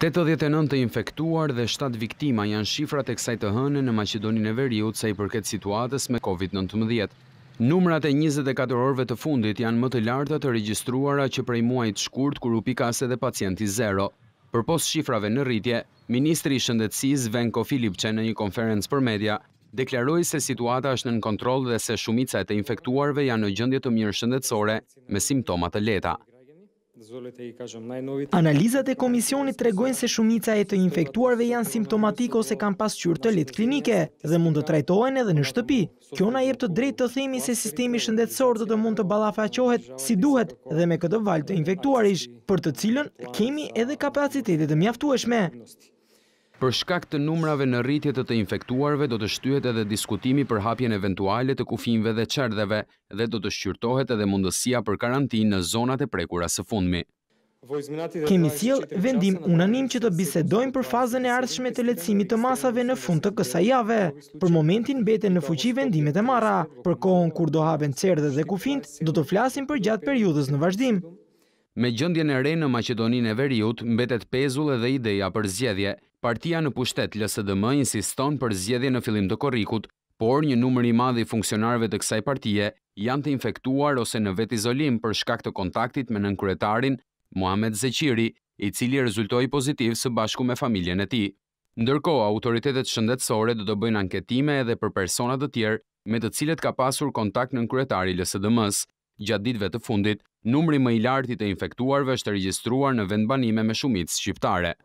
89 të infektuar dhe 7 viktima janë shifrat e kësaj të hënë në Macedonin e Veriut sa i përket situatës me COVID-19. Numrat e 24 orve të fundit janë më të lartë të registruara që prej muajt shkurt kër u pikase dhe pacienti zero. Për pos shifrave në rritje, Ministri i Shëndetsiz Venko Filipqe në një konferencë për media, deklaroi se situata është në në kontrol dhe se shumica e të infektuarve janë në gjëndje të mirë shëndetsore me simptomat të leta. Analizat e komisionit tregojnë se shumica e të infektuarve janë simptomatik ose kanë pasqyr të lit klinike dhe mund të trajtohen edhe në shtëpi. Kjo na jep të drejt të themi se sistemi shëndetësor do të mund të ballafaqohet si duhet dhe me këtë val të infektuarish, për të cilën kemi edhe kapacitetet të mjaftueshme. Për shkak të numrave në rritje të të infektuarve, do të shtyhet edhe diskutimi për hapjen eventuale të kufinve dhe qerdheve dhe do të shqyrtohet edhe mundësia për karantin në zonat e prekura së fundmi. Kemi thjel vendim unanim që të bisedojmë për fazën e ardhshme të letësimit të masave në fund të kësa jave. Për momentin bete në fuqi vendimet e mara, për kohën kur do haben cerdhe dhe kufint, do të flasim për gjatë periudës në vazhdim. Me gjëndjen e re në Macedonin e Veriut, mbetet pezull edhe ideja për zjedhje. Partia në pushtet LSDM insiston për zjedhje në filim të korikut, por një numër i madhi funksionarve të kësaj partije janë të infektuar ose në vet izolim për shkak të kontaktit me nënkryetarin Mohamed Zeqiri, i cili rezultoi pozitiv së bashku me familjen e tij. Ndërko, autoritetet shëndetësore do të bëjnë anketime edhe për personat të tjerë me të cilet ka pasur kontakt në nënkryetari LSDM-s. Gjatë ditve të fundit, numri më i larti të infektuarve është të registruar në vendbanime me shumit shqiptare.